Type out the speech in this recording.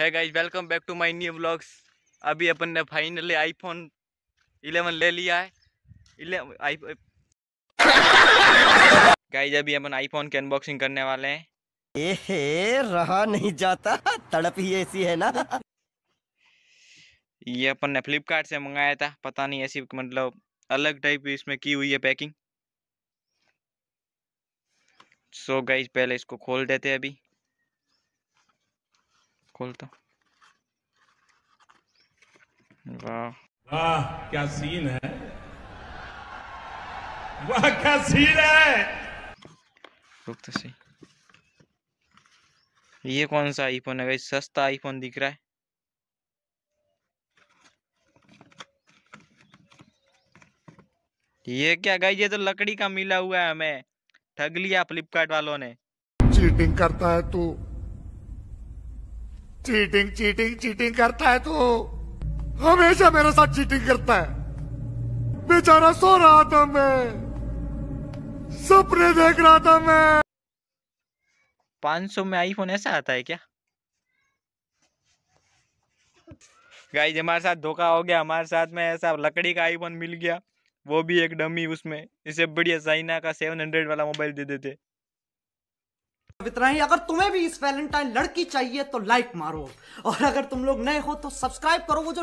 है guys welcome back to my new blogs अभी अपन ने फाइनली आईफोन 11 ले लिया है गाइज अभी अपन आईफोन की अनबॉक्सिंग करने वाले हैं एहे रहा नहीं जाता तड़प ही ऐसी है ना ये अपन ने फ्लिपकार्ट से मंगाया था पता नहीं ऐसी मतलब अलग टाइप इसमें की हुई है पैकिंग सो so गाइज पहले इसको खोल देते हैं अभी खोलता वाह वाह क्या सीन है वाह क्या सीन है रुक तो सही ये कौन सा आईफोन है भाई सस्ता आईफोन दिख रहा है ये क्या गई ये तो लकड़ी का मिला हुआ है हमें ठग लिया फ्लिपकार्ट वालों ने चीटिंग करता है तू तो। चीटिंग चीटिंग चीटिंग करता है तू हमेशा मेरे साथ चीटिंग करता है बेचारा सो रहा था मैं सपने देख रहा था मैं पाँच सौ में आईफोन ऐसा आता है क्या गाइज हमारे साथ धोखा हो गया हमारे साथ में ऐसा लकड़ी का आईफोन मिल गया वो भी एक डमी उसमें इसे बढ़िया साइना का सेवन हंड्रेड वाला मोबाइल दे देते इतना ही अगर तुम्हें भी इस वैलेंटाइन लड़की चाहिए तो लाइक मारो और अगर तुम लोग नए हो तो सब्सक्राइब करो वो जो